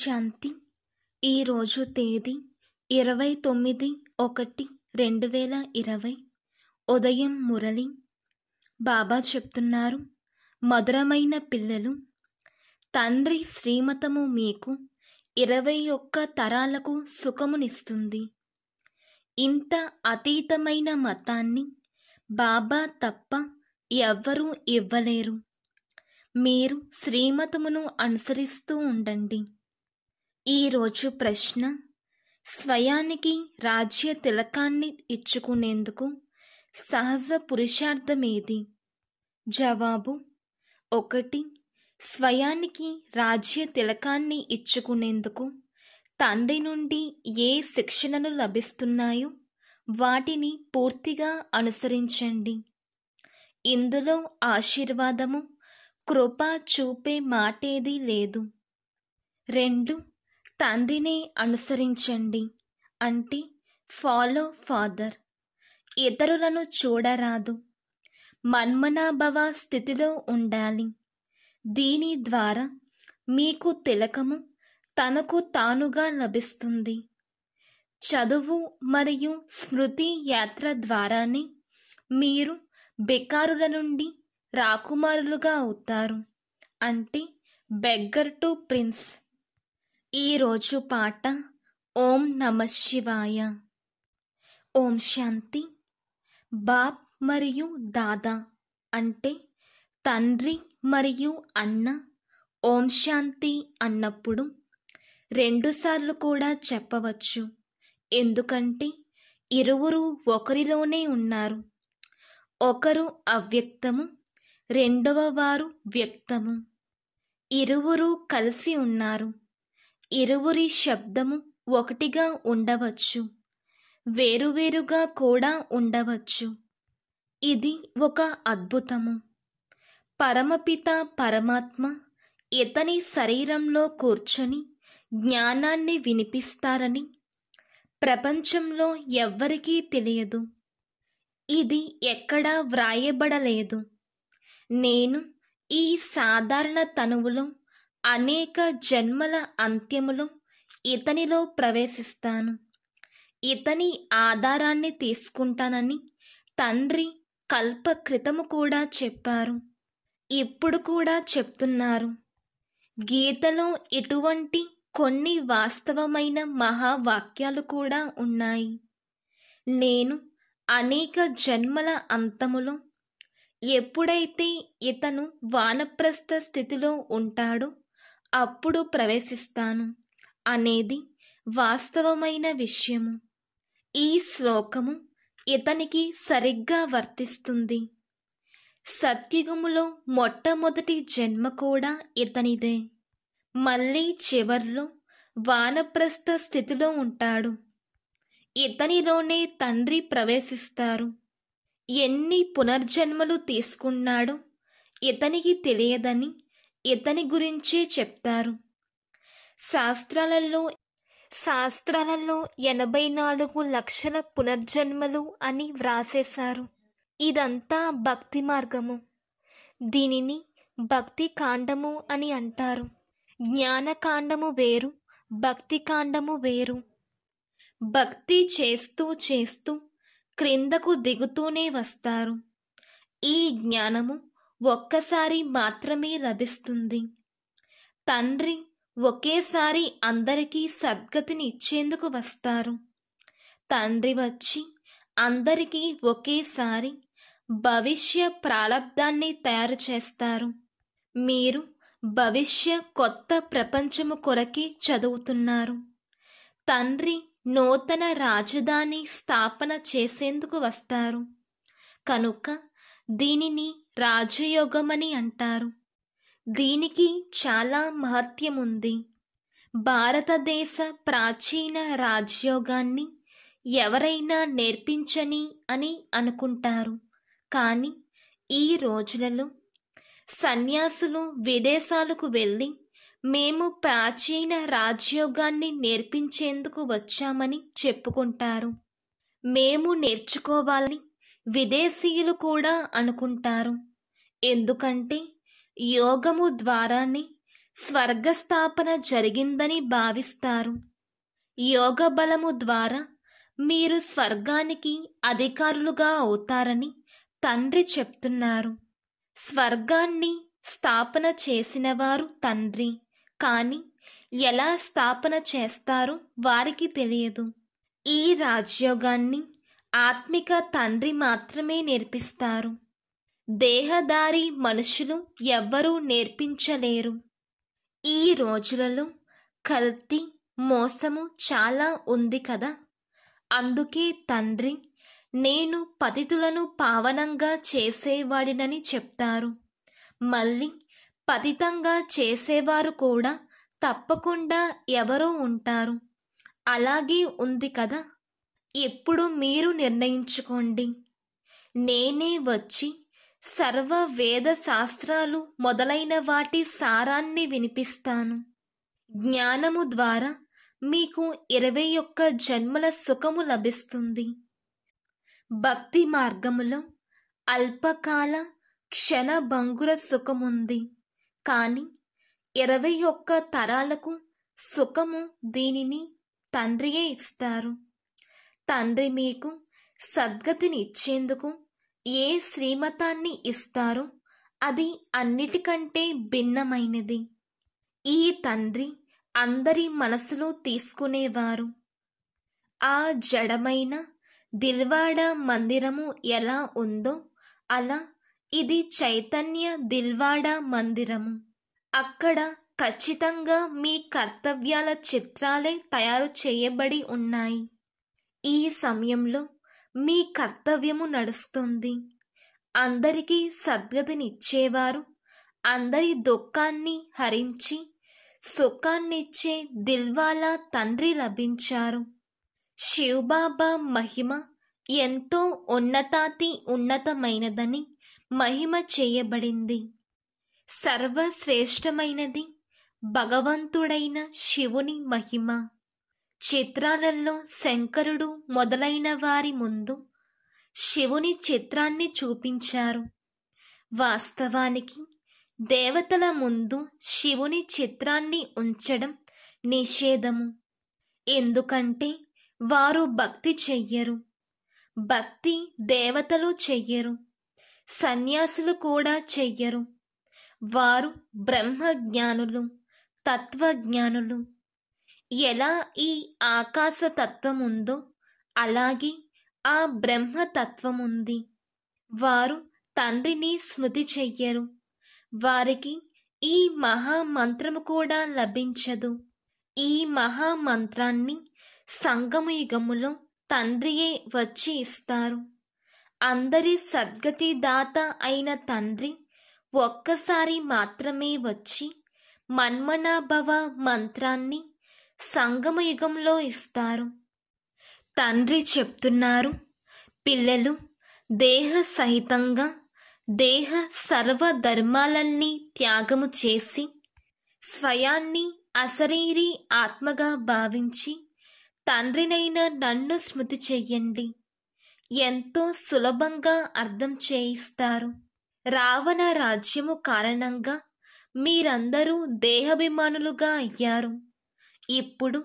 శాంతి ఈరోజు తేదీ ఇరవై తొమ్మిది ఒకటి రెండు వేల ఇరవై ఉదయం మురళి బాబా చెప్తున్నారు మధురమైన పిల్లలు తండ్రి శ్రీమతము మీకు ఇరవై ఒక్క తరాలకు సుఖమునిస్తుంది ఇంత అతీతమైన మతాన్ని బాబా తప్ప ఎవ్వరూ ఇవ్వలేరు మీరు శ్రీమతమును అనుసరిస్తూ ఉండండి ఈరోజు ప్రశ్న స్వయానికి రాజ్య తిలకాన్ని ఇచ్చుకునేందుకు సహజ పురుషార్థమేది జవాబు ఒకటి స్వయానికి రాజ్య తిలకాన్ని ఇచ్చుకునేందుకు తండ్రి నుండి ఏ శిక్షణలు లభిస్తున్నాయో వాటిని పూర్తిగా అనుసరించండి ఇందులో ఆశీర్వాదము కృప చూపే మాటేదీ లేదు రెండు తండ్రిని అనుసరించండి అంటే ఫాలో ఫాదర్ ఇతరులను చూడరాదు మన్మనాభవ స్థితిలో ఉండాలి దీని ద్వారా మీకు తిలకము తనకు తానుగా లభిస్తుంది చదువు మరియు స్మృతి యాత్ర ద్వారానే మీరు బెకారుల నుండి రాకుమారులుగా అవుతారు అంటే బెగ్గర్ టు ప్రిన్స్ ఈరోజు పాట ఓం నమ శివాయ ఓం శాంతి బాప్ మరియు దాదా అంటే తండ్రి మరియు అన్న ఓం శాంతి అన్నప్పుడు రెండుసార్లు కూడా చెప్పవచ్చు ఎందుకంటే ఇరువురు ఒకరిలోనే ఉన్నారు ఒకరు అవ్యక్తము రెండవ వారు వ్యక్తము ఇరువురు కలిసి ఉన్నారు ఇరువురి శబ్దము ఒకటిగా ఉండవచ్చు వేరువేరుగా కూడా ఉండవచ్చు ఇది ఒక అద్భుతము పరమపిత పరమాత్మ ఇతని శరీరంలో కూర్చొని జ్ఞానాన్ని వినిపిస్తారని ప్రపంచంలో ఎవ్వరికీ తెలియదు ఇది ఎక్కడా వ్రాయబడలేదు నేను ఈ సాధారణ తనువులో అనేక జన్మల అంత్యములో ఇతనిలో ప్రవేశిస్తాను ఇతని ఆధారాన్ని తీసుకుంటానని తండ్రి కల్ప క్రితము కూడా చెప్పారు ఇప్పుడు కూడా చెప్తున్నారు గీతలో ఇటువంటి కొన్ని వాస్తవమైన మహావాక్యాలు కూడా ఉన్నాయి నేను అనేక జన్మల అంతములో ఎప్పుడైతే ఇతను వానప్రస్థ స్థితిలో ఉంటాడో అప్పుడు ప్రవేశిస్తాను అనేది వాస్తవమైన విషయము ఈ శ్లోకము ఇతనికి సరిగ్గా వర్తిస్తుంది సత్యుగములో మొట్టమొదటి జన్మ కూడా ఇతనిదే మళ్ళీ చివర్లో వానప్రస్థ స్థితిలో ఉంటాడు ఇతనిలోనే తండ్రి ప్రవేశిస్తారు ఎన్ని పునర్జన్మలు తీసుకున్నాడో ఇతనికి తెలియదని ఇతని గురించే చెప్తారు శాస్త్రాలలో శాస్త్రాలలో ఎనభై నాలుగు లక్షల పునర్జన్మలు అని వ్రాసేశారు ఇదంతా భక్తి మార్గము దీనిని భక్తి కాండము అని అంటారు జ్ఞానకాండము వేరు భక్తి కాండము వేరు భక్తి చేస్తూ చేస్తూ క్రిందకు దిగుతూనే వస్తారు ఈ జ్ఞానము ఒక్కసారి మాత్రమే లభిస్తుంది తండ్రి ఒకేసారి అందరికీ సద్గతిని ఇచ్చేందుకు వస్తారు తండ్రి వచ్చి అందరికీ ఒకేసారి భవిష్య ప్రారంధాన్ని తయారు చేస్తారు మీరు భవిష్య కొత్త ప్రపంచము కొరకి చదువుతున్నారు తండ్రి నూతన రాజధాని స్థాపన చేసేందుకు వస్తారు కనుక దీనిని రాజయోగమని అంటారు దీనికి చాలా మహత్యముంది భారతదేశ ప్రాచీన రాజయోగాన్ని ఎవరైనా నేర్పించని అని అనుకుంటారు కానీ ఈ రోజులలో సన్యాసులు విదేశాలకు వెళ్ళి మేము ప్రాచీన రాజయోగాన్ని నేర్పించేందుకు వచ్చామని చెప్పుకుంటారు మేము నేర్చుకోవాలి విదేశీయులు కూడా అనుకుంటారు ఎందుకంటే యోగము ద్వారానే స్వర్గస్థాపన జరిగిందని భావిస్తారు యోగ బలము ద్వారా మీరు స్వర్గానికి అధికారులుగా అవుతారని తండ్రి చెప్తున్నారు స్వర్గాన్ని స్థాపన చేసినవారు తండ్రి కాని ఎలా స్థాపన చేస్తారో వారికి తెలియదు ఈ రాజ్యోగాన్ని ఆత్మిక తండ్రి మాత్రమే నేర్పిస్తారు దేహదారి మనుషులు ఎవ్వరూ నేర్పించలేరు ఈ రోజులలో కల్తీ మోసము చాలా ఉంది కదా అందుకే తండ్రి నేను పతితులను పావనంగా చేసేవాడినని చెప్తారు మళ్ళీ పతితంగా చేసేవారు కూడా తప్పకుండా ఎవరో ఉంటారు అలాగే ఉంది కదా ఎప్పుడు మీరు నిర్ణయించుకోండి నేనే వచ్చి సర్వ వేద శాస్త్రాలు మొదలైన వాటి సారాన్ని వినిపిస్తాను జ్ఞానము ద్వారా మీకు ఇరవై ఒక్క జన్మల సుఖము లభిస్తుంది భక్తి మార్గములో అల్పకాల క్షణ భంగుర సుఖముంది కాని ఇరవై ఒక్క తరాలకు సుఖము దీనిని తండ్రియే ఇస్తారు తండ్రి మీకు సద్గతిని ఇచ్చేందుకు ఏ శ్రీమతాన్ని ఇస్తారో అది అన్నిటికంటే భిన్నమైనది ఈ తండ్రి అందరి మనసులో తీసుకునేవారు ఆ జడమైన దిల్వాడ మందిరము ఎలా ఉందో అలా ఇది చైతన్య దిల్వాడ మందిరము అక్కడ ఖచ్చితంగా మీ కర్తవ్యాల చిత్రాలే తయారు చేయబడి ఉన్నాయి ఈ సమయంలో మీ కర్తవ్యము నడుస్తుంది అందరికీ సద్గతినిచ్చేవారు అందరి దుఃఖాన్ని హరించి సుఖాన్నిచ్చే దిల్వాలా తండ్రి లభించారు శివబాబా మహిమ ఎంతో ఉన్నతాతి ఉన్నతమైనదని మహిమ చేయబడింది సర్వశ్రేష్టమైనది భగవంతుడైన శివుని మహిమ చిత్రాలలో శంకరుడు మొదలైన వారి ముందు శివుని చిత్రాన్ని చూపించారు వాస్తవానికి దేవతల ముందు శివుని చిత్రాన్ని ఉంచడం నిషేధము ఎందుకంటే వారు భక్తి చెయ్యరు భక్తి దేవతలు చెయ్యరు సన్యాసులు కూడా చెయ్యరు వారు బ్రహ్మజ్ఞానులు తత్వజ్ఞానులు ఎలా ఈ ఆకాశతత్వం ఉందో అలాగే ఆ బ్రహ్మతత్వం ఉంది వారు తండ్రిని స్మృతి చెయ్యరు వారికి ఈ మహామంత్రము కూడా లభించదు ఈ మహామంత్రాన్ని సంగమయుగములో తండ్రియే వచ్చి ఇస్తారు అందరి సద్గతి దాత అయిన తండ్రి ఒక్కసారి మాత్రమే వచ్చి మన్మనాభవ మంత్రాన్ని సంగమయుగంలో ఇస్తారు తండ్రి చెప్తున్నారు పిల్లలు దేహ సహితంగా దేహ సర్వధర్మాలన్నీ త్యాగము చేసి స్వయాన్ని అశరీరి ఆత్మగా భావించి తండ్రినైనా నన్ను స్మృతి చెయ్యండి ఎంతో సులభంగా అర్థం చేయిస్తారు రావణ రాజ్యము కారణంగా మీరందరూ దేహాభిమానులుగా అయ్యారు ఇప్పుడు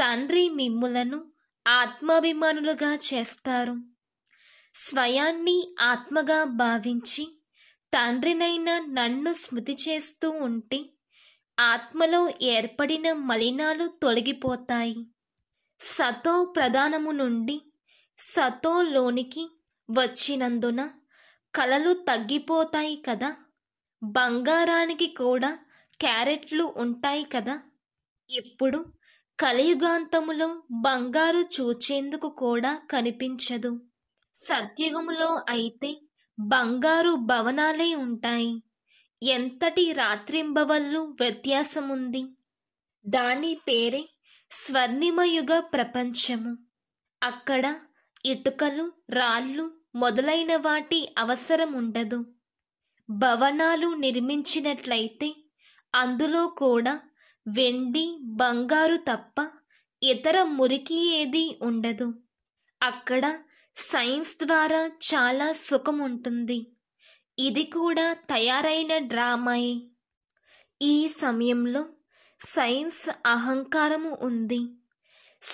తండ్రి మిమ్ములను ఆత్మాభిమానులుగా చేస్తారు స్వయాన్ని ఆత్మగా భావించి తండ్రినైన నన్ను స్మృతి చేస్తూ ఉంటే ఆత్మలో ఏర్పడిన మలినాలు తొలగిపోతాయి సతో ప్రధానము నుండి సతోలోనికి వచ్చినందున కలలు తగ్గిపోతాయి కదా బంగారానికి కూడా క్యారెట్లు ఉంటాయి కదా ఎప్పుడు కలియుగాంతములో బంగారు చూచేందుకు కూడా కనిపించదు సత్యుగములో అయితే బంగారు భవనాలే ఉంటాయి ఎంతటి రాత్రింబవళ్ళు వ్యత్యాసముంది దాని పేరే స్వర్ణిమయుగ ప్రపంచము అక్కడ ఇటుకలు రాళ్ళు మొదలైన వాటి అవసరం ఉండదు భవనాలు నిర్మించినట్లయితే అందులో కూడా వెండి బంగారు తప్ప ఇతర మురికి ఏది ఉండదు అక్కడ సైన్స్ ద్వారా చాలా సుఖం ఉంటుంది ఇది కూడా తయారైన డ్రామాయే ఈ సమయంలో సైన్స్ అహంకారము ఉంది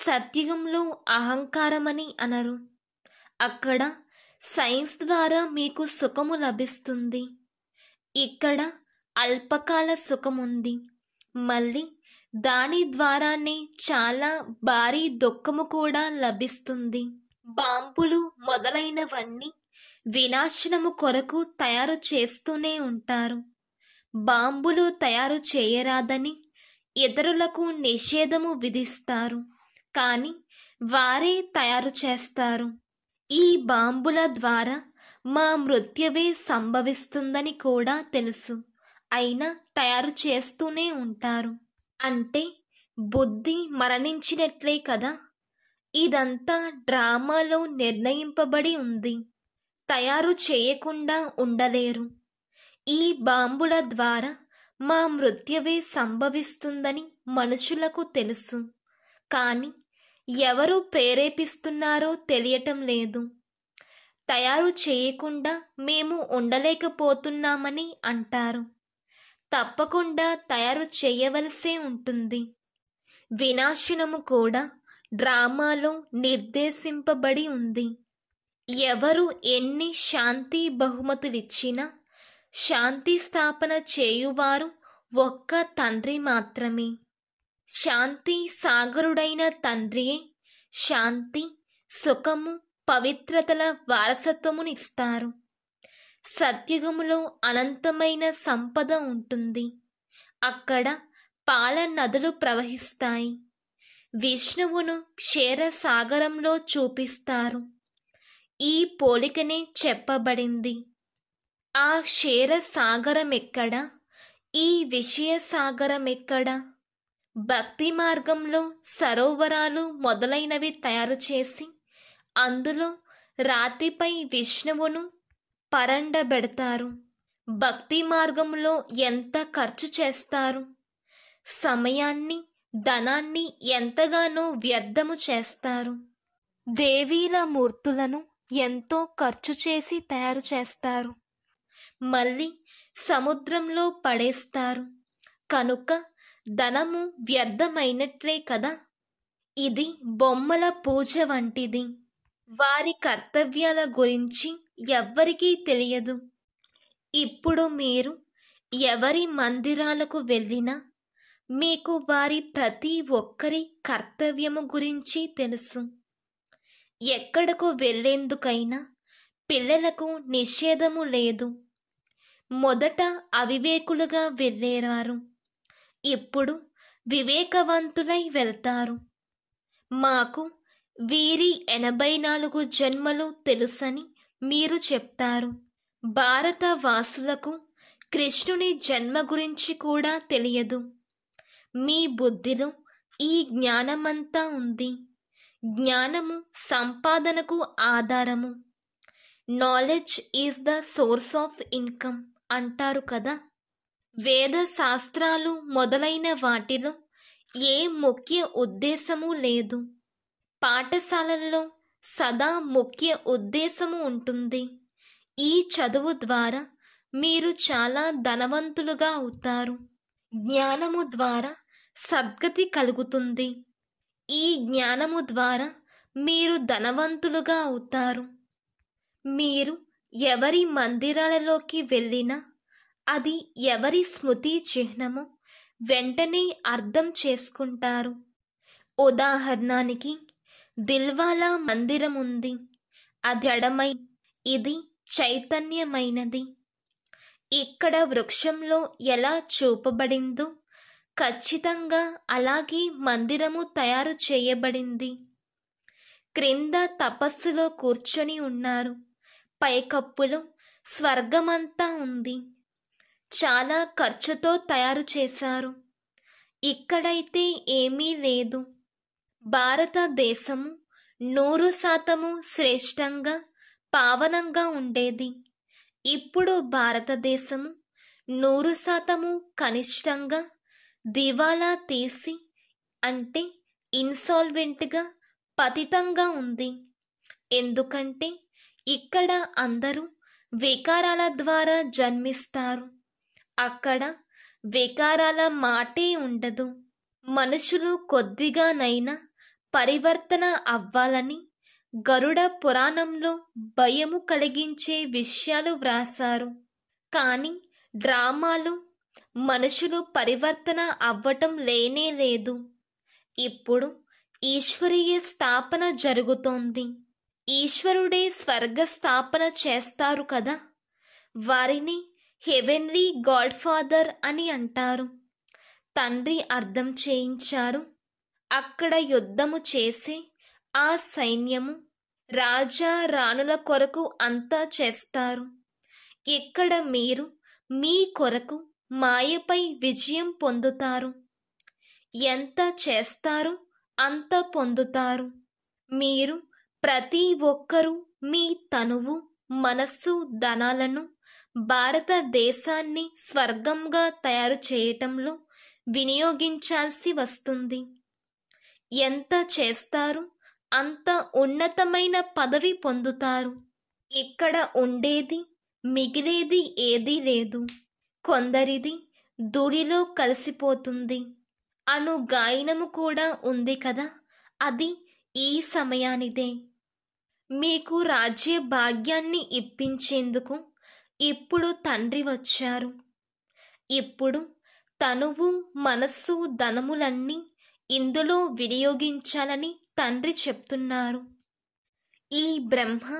సత్యుగంలో అహంకారమని అనరు అక్కడ సైన్స్ ద్వారా మీకు సుఖము లభిస్తుంది ఇక్కడ అల్పకాల సుఖముంది మళ్ళీ దాని ద్వారానే చాలా భారీ దుఃఖము కూడా లభిస్తుంది బాంపులు మొదలైనవన్నీ వినాశనము కొరకు తయారు చేస్తూనే ఉంటారు బాంబులు తయారు చేయరాదని ఇతరులకు నిషేధము విధిస్తారు కానీ వారే తయారు చేస్తారు ఈ బాంబుల ద్వారా మా మృత్యువే సంభవిస్తుందని కూడా తెలుసు అయినా తయారు చేస్తూనే ఉంటారు అంటే బుద్ధి మరణించినట్లే కదా ఇదంతా డ్రామాలో నిర్ణయింపబడి ఉంది తయారు చేయకుండా ఉండలేరు ఈ బాంబుల ద్వారా మా మృత్యువే సంభవిస్తుందని మనుషులకు తెలుసు కానీ ఎవరు ప్రేరేపిస్తున్నారో తెలియటం లేదు తయారు చేయకుండా మేము ఉండలేకపోతున్నామని అంటారు తప్పకుండా తయారు చేయవలసే ఉంటుంది వినాశనము కూడా డ్రామాలో నిర్దేశింపబడి ఉంది ఎవరు ఎన్ని శాంతి బహుమతులిచ్చినా శాంతి స్థాపన చేయువారు ఒక్క తండ్రి మాత్రమే శాంతి సాగరుడైన తండ్రియే శాంతి సుఖము పవిత్రతల వారసత్వమునిస్తారు సత్యుగములో అనంతమైన సంపద ఉంటుంది అక్కడ పాల నదులు ప్రవహిస్తాయి విష్ణువును క్షీరసాగరంలో చూపిస్తారు ఈ పోలికనే చెప్పబడింది ఆ క్షీర ఎక్కడ ఈ విషయ సాగరమెక్కడ భక్తి మార్గంలో సరోవరాలు మొదలైనవి తయారు చేసి అందులో రాతిపై విష్ణువును పరండబెడతారు భక్తి మార్గంలో ఎంత ఖర్చు చేస్తారు సమయాన్ని ధనాన్ని ఎంతగానో వ్యర్థము చేస్తారు దేవీల మూర్తులను ఎంతో ఖర్చు చేసి తయారు చేస్తారు మళ్ళీ సముద్రంలో పడేస్తారు కనుక ధనము వ్యర్థమైనట్లే కదా ఇది బొమ్మల పూజ వంటిది వారి కర్తవ్యాల గురించి ఎవ్వరికీ తెలియదు ఇప్పుడు మీరు ఎవరి మందిరాలకు వెళ్ళినా మీకు వారి ప్రతి ఒక్కరి కర్తవ్యము గురించి తెలుసు ఎక్కడకు వెళ్ళేందుకైనా పిల్లలకు నిషేధము లేదు మొదట అవివేకులుగా వెళ్ళేవారు ఇప్పుడు వివేకవంతులై వెళ్తారు మాకు వీరి ఎనభై నాలుగు జన్మలు తెలుసని మీరు చెప్తారు భారత వాసులకు కృష్ణుని జన్మ గురించి కూడా తెలియదు మీ బుద్ధిలో ఈ జ్ఞానమంతా ఉంది జ్ఞానము సంపాదనకు ఆధారము knowledge is the source of income అంటారు కదా వేద శాస్త్రాలు మొదలైన వాటిలో ఏ ముఖ్య ఉద్దేశము లేదు పాఠశాలల్లో సదా ముఖ్య ఉద్దేశము ఉంటుంది ఈ చదువు ద్వారా మీరు చాలా ధనవంతులుగా అవుతారు జ్ఞానము ద్వారా సద్గతి కలుగుతుంది ఈ జ్ఞానము ద్వారా మీరు ధనవంతులుగా అవుతారు మీరు ఎవరి మందిరాలలోకి వెళ్ళినా అది ఎవరి స్మృతి చిహ్నము వెంటనే అర్థం చేసుకుంటారు ఉదాహరణకి దిల్వాలా మందిరం అది అజడమై ఇది చైతన్యమైనది ఇక్కడ వృక్షంలో ఎలా చూపబడిందో ఖచ్చితంగా అలాగే మందిరము తయారు చేయబడింది క్రింద తపస్సులో కూర్చొని ఉన్నారు పైకప్పులు స్వర్గమంతా ఉంది చాలా ఖర్చుతో తయారు చేశారు ఇక్కడైతే ఏమీ లేదు భారతదేశము నూరు శాతము శ్రేష్టంగా పావనంగా ఉండేది ఇప్పుడు భారతదేశము నూరు శాతము కనిష్టంగా దివాలా తీసి అంటే ఇన్సాల్వెంట్గా పతితంగా ఉంది ఎందుకంటే ఇక్కడ అందరూ వికారాల ద్వారా జన్మిస్తారు అక్కడ వికారాల మాటే ఉండదు మనుషులు కొద్దిగానైనా పరివర్తన అవ్వాలని గరుడ పురాణంలో భయము కలిగించే విషయాలు వ్రాసారు కానీ డ్రామాలు మనుషులు పరివర్తన అవ్వటం లేనే లేదు ఇప్పుడు ఈశ్వరీయ స్థాపన జరుగుతోంది ఈశ్వరుడే స్వర్గ స్థాపన చేస్తారు కదా వారిని హెవెన్లీ గాడ్ఫాదర్ అని అంటారు తండ్రి అర్థం చేయించారు అక్కడ యుద్ధము చేసి ఆ సైన్యము రాజా రాణుల కొరకు అంతా చేస్తారు ఇక్కడ మీరు మీ కొరకు మాయపై విజయం పొందుతారు ఎంత చేస్తారు అంత పొందుతారు మీరు ప్రతి ఒక్కరూ మీ తనువు మనస్సు ధనాలను భారతదేశాన్ని స్వర్గంగా తయారు చేయటంలో వినియోగించాల్సి వస్తుంది ఎంత చేస్తారు అంత ఉన్నతమైన పదవి పొందుతారు ఇక్కడ ఉండేది మిగిలేది ఏదీ లేదు కొందరిది దూడిలో కలిసిపోతుంది అను గాయనము కూడా ఉంది కదా అది ఈ సమయానిదే మీకు రాజ్య భాగ్యాన్ని ఇప్పించేందుకు ఇప్పుడు తండ్రి వచ్చారు ఇప్పుడు తనువు మనస్సు ధనములన్నీ ఇందులో వినియోగించాలని తండ్రి చెప్తున్నారు ఈ బ్రహ్మ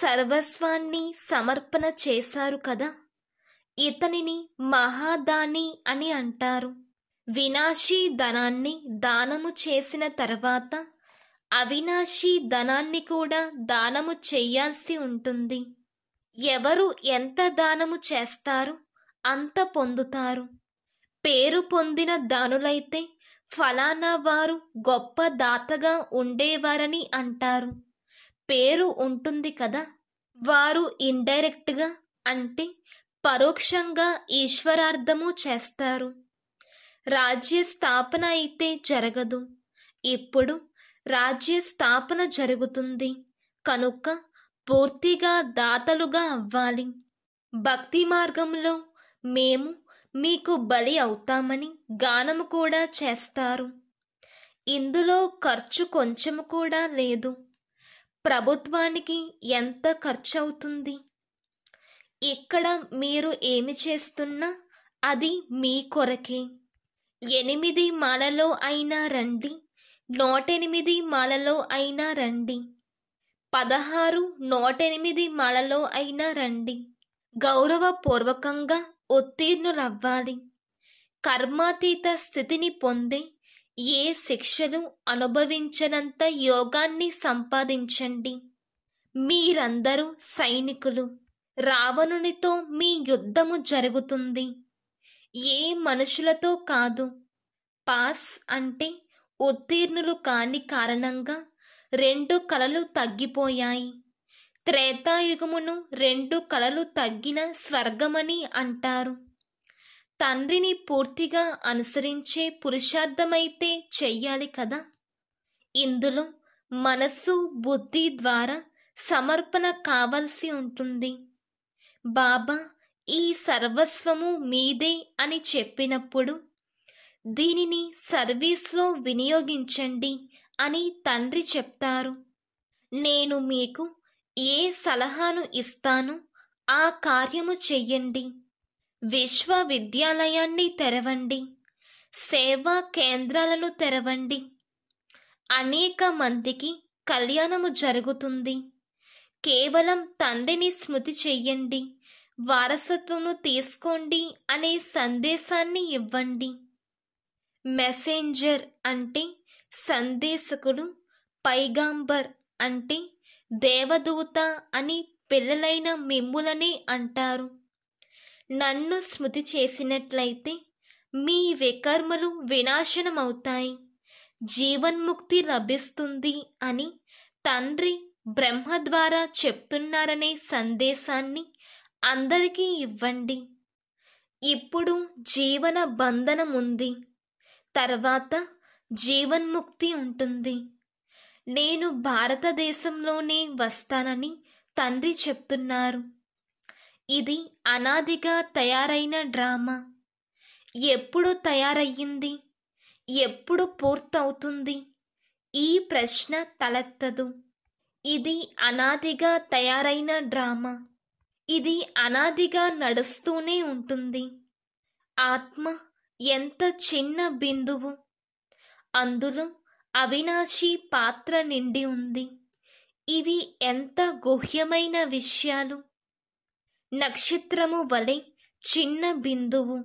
సర్వస్వాన్ని సమర్పణ చేశారు కదా ఇతనిని మహాదాని అని అంటారు వినాశీ ధనాన్ని దానము చేసిన తర్వాత అవినాశీ ధనాన్ని కూడా దానము చేయాల్సి ఉంటుంది ఎవరు ఎంత దానము చేస్తారు అంత పొందుతారు పేరు పొందిన దానులైతే ఫలానా వారు గొప్ప దాతగా ఉండేవారని అంటారు పేరు ఉంటుంది కదా వారు ఇండైరెక్ట్గా అంటే పరోక్షంగా ఈశ్వరార్థము చేస్తారు రాజ్య స్థాపన అయితే జరగదు ఇప్పుడు రాజ్య స్థాపన జరుగుతుంది కనుక పూర్తిగా దాతలుగా అవ్వాలి భక్తి మార్గంలో మేము మీకు బలి అవుతామని గానము కూడా చేస్తారు ఇందులో ఖర్చు కొంచెము కూడా లేదు ప్రభుత్వానికి ఎంత ఖర్చు అవుతుంది ఇక్కడ మీరు ఏమి చేస్తున్నా అది మీ కొరకే ఎనిమిది మాలలో అయినా రండి నోటెనిమిది మాలలో అయినా రండి పదహారు నూటెనిమిది మాలలో అయినా రండి గౌరవపూర్వకంగా ఉత్తీర్ణులవ్వాలి కర్మాతీత స్థితిని పొంది ఏ శిక్షను అనుభవించనంత యోగాన్ని సంపాదించండి మీరందరూ సైనికులు రావణునితో మీ యుద్ధము జరుగుతుంది ఏ మనుషులతో కాదు పాస్ అంటే ఉత్తీర్ణులు కాని కారణంగా రెండు కలలు తగ్గిపోయాయి త్రేతాయుగమును రెండు కలలు తగ్గిన స్వర్గమని అంటారు తండ్రిని పూర్తిగా అనుసరించే పురుషార్థమైతే చెయ్యాలి కదా ఇందులో మనస్సు బుద్ధి ద్వారా సమర్పణ కావలసి ఉంటుంది బాబా ఈ సర్వస్వము మీదే అని చెప్పినప్పుడు దీనిని సర్వీస్లో వినియోగించండి అని తండ్రి చెప్తారు నేను మీకు ఏ సలహాను ఇస్తాను ఆ కార్యము చెయ్యండి విశ్వవిద్యాలయాన్ని తెరవండి సేవా కేంద్రాలను తెరవండి అనేక మందికి కళ్యాణము జరుగుతుంది కేవలం తండ్రిని స్మృతి చెయ్యండి వారసత్వము తీసుకోండి అనే సందేశాన్ని ఇవ్వండి మెసెంజర్ అంటే సందేశకుడు పైగాంబర్ అంటే దేవదూత అని పిల్లలైన మిమ్ములనే అంటారు నన్ను స్మృతి చేసినట్లయితే మీ వికర్మలు వినాశనమవుతాయి జీవన్ముక్తి లభిస్తుంది అని తండ్రి బ్రహ్మ ద్వారా చెప్తున్నారనే సందేశాన్ని అందరికీ ఇవ్వండి ఇప్పుడు జీవన బంధనం ఉంది తర్వాత జీవన్ముక్తి ఉంటుంది నేను భారతదేశంలోనే వస్తానని తండ్రి చెప్తున్నారు ఇది అనాదిగా తయారైన డ్రామా ఎప్పుడు తయారయ్యింది ఎప్పుడు పూర్తవుతుంది ఈ ప్రశ్న తలెత్తదు ఇది అనాదిగా తయారైన డ్రామా ఇది అనాదిగా నడుస్తూనే ఉంటుంది ఆత్మ ఎంత చిన్న బిందువు అందులో అవినాశీ పాత్ర నిండి ఉంది ఇవి ఎంత గుహ్యమైన విషయాలు నక్షత్రము వలె చిన్న బిందువు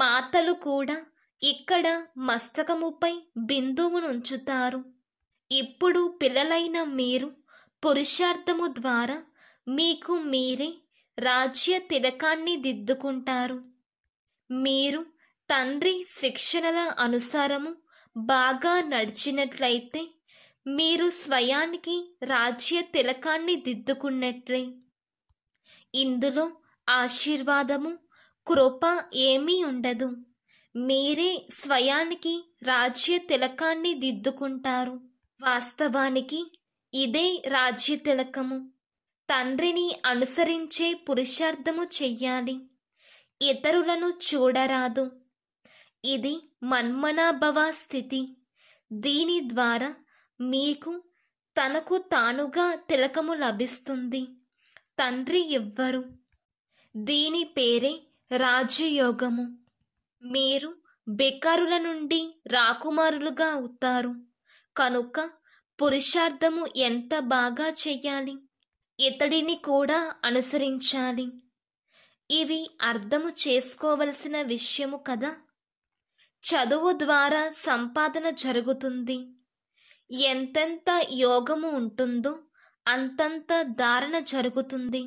మాతలు కూడా ఇక్కడ మస్తకముపై బిందువునుంచుతారు ఇప్పుడు పిల్లలైన మీరు పురుషార్థము ద్వారా మీకు మీరే రాజ్య తిలకాన్ని దిద్దుకుంటారు మీరు తండ్రి శిక్షణల అనుసారము బాగా నడిచినట్లయితే మీరు స్వయానికి రాజ్య తిలకాన్ని దిద్దుకున్నట్లే ఇందులో ఆశీర్వాదము కృప ఏమీ ఉండదు మీరే స్వయానికి రాజ్య తిలకాన్ని దిద్దుకుంటారు వాస్తవానికి ఇదే రాజ్య తిలకము తండ్రిని అనుసరించే పురుషార్థము చెయ్యాలి ఇతరులను చూడరాదు ఇది మన్మనాభవ స్థితి దీని ద్వారా మీకు తనకు తానుగా తిలకము లభిస్తుంది తండ్రి ఇవ్వరు దీని పేరే రాజయోగము మీరు బేకారుల నుండి రాకుమారులుగా అవుతారు కనుక పురుషార్థము ఎంత బాగా చెయ్యాలి ఇతడిని కూడా అనుసరించాలి ఇవి అర్థము చేసుకోవలసిన విషయము కదా చదువు ద్వారా సంపాదన జరుగుతుంది ఎంతెంత యోగము ఉంటుందో అంతంత ధారణ జరుగుతుంది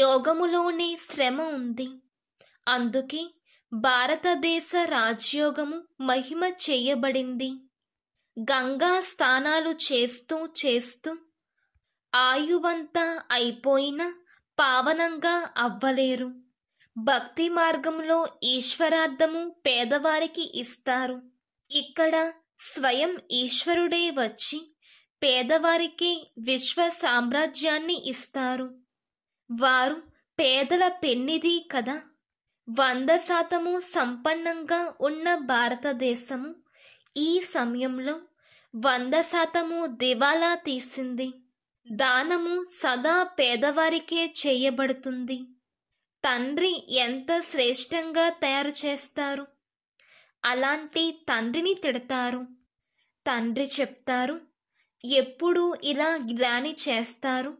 యోగములోనే శ్రమ ఉంది అందుకే భారతదేశ రాజయోగము మహిమ చేయబడింది గంగా స్నానాలు చేస్తూ చేస్తూ ఆయువంతా అయిపోయిన పావనంగా అవ్వలేరు భక్తి మార్గంలో ఈశ్వరార్థము పేదవారికి ఇస్తారు ఇక్కడ స్వయం ఈశ్వరుడే వచ్చి పేదవారికి విశ్వ సామ్రాజ్యాన్ని ఇస్తారు వారు పేదల పెన్నిది కదా వంద శాతము సంపన్నంగా ఉన్న భారతదేశము ఈ సమయంలో వంద శాతము దివాలా తీసింది దానము సదా పేదవారికే చేయబడుతుంది తండ్రి ఎంత శ్రేష్టంగా తయారు చేస్తారు అలాంటి తండ్రిని తిడతారు తండ్రి చెప్తారు ఎప్పుడు ఇలా గ్లాని చేస్తారు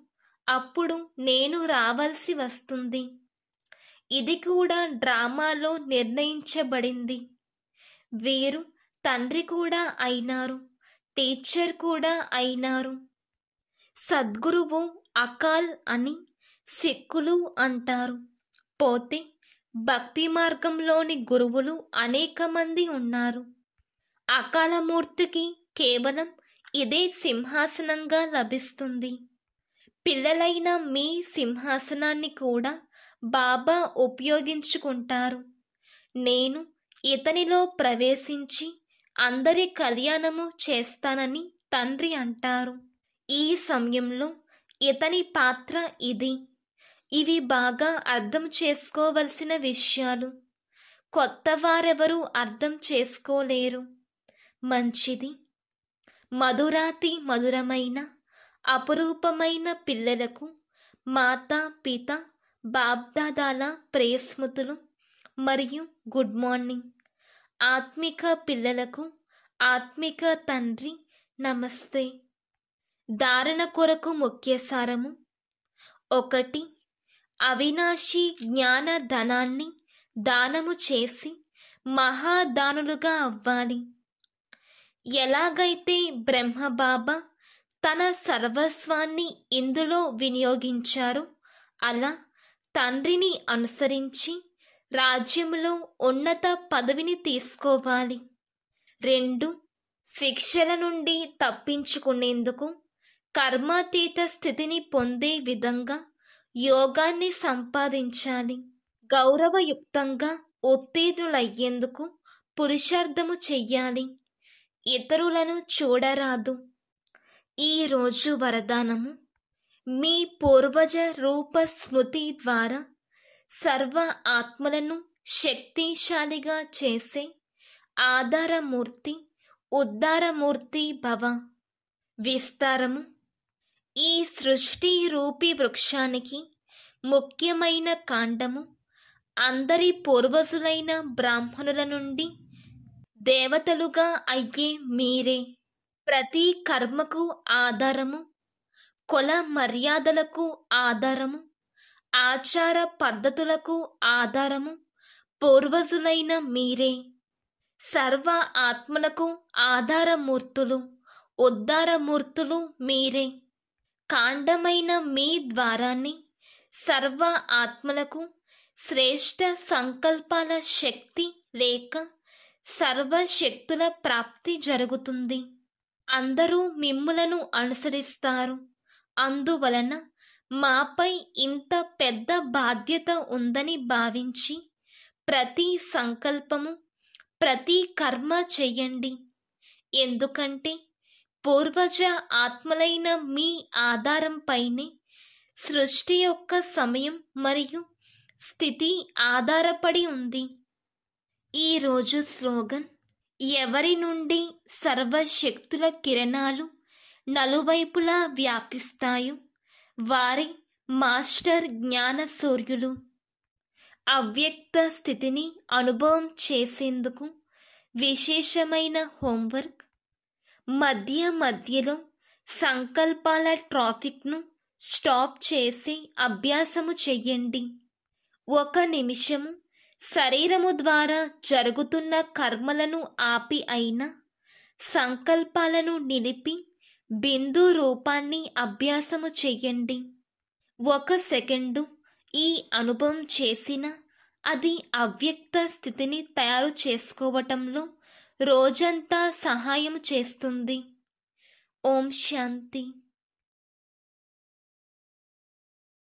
అప్పుడు నేను రావాల్సి వస్తుంది ఇది కూడా డ్రామాలో నిర్ణయించబడింది వీరు తండ్రి కూడా అయినారు టీచర్ కూడా అయినారు సద్గురువు అకాల్ అని సిక్కులు అంటారు పోతే భక్తి మార్గంలోని గురువులు అనేక మంది ఉన్నారు అకాలమూర్తికి కేవలం ఇదే సింహాసనంగా లభిస్తుంది పిల్లలైన మీ సింహాసనాన్ని కూడా బాబా ఉపయోగించుకుంటారు నేను ఇతనిలో ప్రవేశించి అందరి కళ్యాణము చేస్తానని తండ్రి అంటారు ఈ సమయంలో ఇతని పాత్ర ఇది ఇవి బాగా అర్థం చేసుకోవలసిన విషయాలు కొత్త వారెవరూ అర్థం చేసుకోలేరు మంచిది మధురాతి మధురమైన అపురూపమైన పిల్లలకు మాతా పిత బాబ్దాదాల ప్రేస్మృతులు మరియు గుడ్ మార్నింగ్ ఆత్మిక పిల్లలకు ఆత్మిక తండ్రి నమస్తే ధారణ కొరకు ముఖ్య సారము ఒకటి అవినాశి జ్ఞాన ధనాన్ని దానము చేసి మహాదానులుగా అవ్వాలి ఎలాగైతే బ్రహ్మబాబా తన సర్వస్వాన్ని ఇందులో వినియోగించారు అలా తండ్రిని అనుసరించి రాజ్యంలో ఉన్నత పదవిని తీసుకోవాలి రెండు శిక్షల నుండి తప్పించుకునేందుకు కర్మాతీత స్థితిని పొందే విధంగా యోగాన్ని సంపాదించాలి గౌరవయుక్తంగా ఉత్తీర్ణులయ్యేందుకు పురుషార్థము చెయ్యాలి ఇతరులను చూడరాదు ఈరోజు వరదానము మీ పూర్వజ రూప స్మృతి ద్వారా సర్వ ఆత్మలను శక్తిశాలిగా చేసే ఆధారమూర్తి ఉద్దారమూర్తి భవ విస్తారము ఈ సృష్టి రూపి వృక్షానికి ముఖ్యమైన కాండము అందరి పూర్వజులైన బ్రాహ్మణుల నుండి దేవతలుగా అయ్యే మీరే ప్రతి కర్మకు ఆధారము కుల మర్యాదలకు ఆధారము ఆచార పద్ధతులకు ఆధారము పూర్వజులైన మీరే సర్వ ఆత్మలకు ఆధారమూర్తులు ఉద్దారమూర్తులు మీరే కాండమైన మీ ద్వారాన్ని సర్వ ఆత్మలకు శ్రేష్ట సంకల్పాల శక్తి లేక సర్వశక్తుల ప్రాప్తి జరుగుతుంది అందరూ మిమ్ములను అనుసరిస్తారు అందువలన మాపై ఇంత పెద్ద బాధ్యత ఉందని భావించి ప్రతి సంకల్పము ప్రతి కర్మ చెయ్యండి ఎందుకంటే పూర్వజ ఆత్మలైన మీ ఆధారంపైనే సృష్టి యొక్క సమయం మరియు స్థితి ఆధారపడి ఉంది ఈరోజు స్లోగన్ ఎవరి నుండి సర్వశక్తుల కిరణాలు నలువైపులా వ్యాపిస్తాయో వారి మాస్టర్ జ్ఞాన సూర్యులు అవ్యక్త స్థితిని అనుభవం చేసేందుకు విశేషమైన హోంవర్క్ మధ్య మధ్యలో సంకల్పాల ట్రాఫిక్ను స్టాప్ చేసి అభ్యాసము చెయ్యండి ఒక నిమిషము శరీరము ద్వారా జరుగుతున్న కర్మలను ఆపి అయినా సంకల్పాలను నిలిపి బిందు రూపాన్ని అభ్యాసము చెయ్యండి ఒక సెకండు ఈ అనుభవం చేసిన అది అవ్యక్త స్థితిని తయారు చేసుకోవటంలో రోజంతా సహాయం చేస్తుంది ఓం శాంతి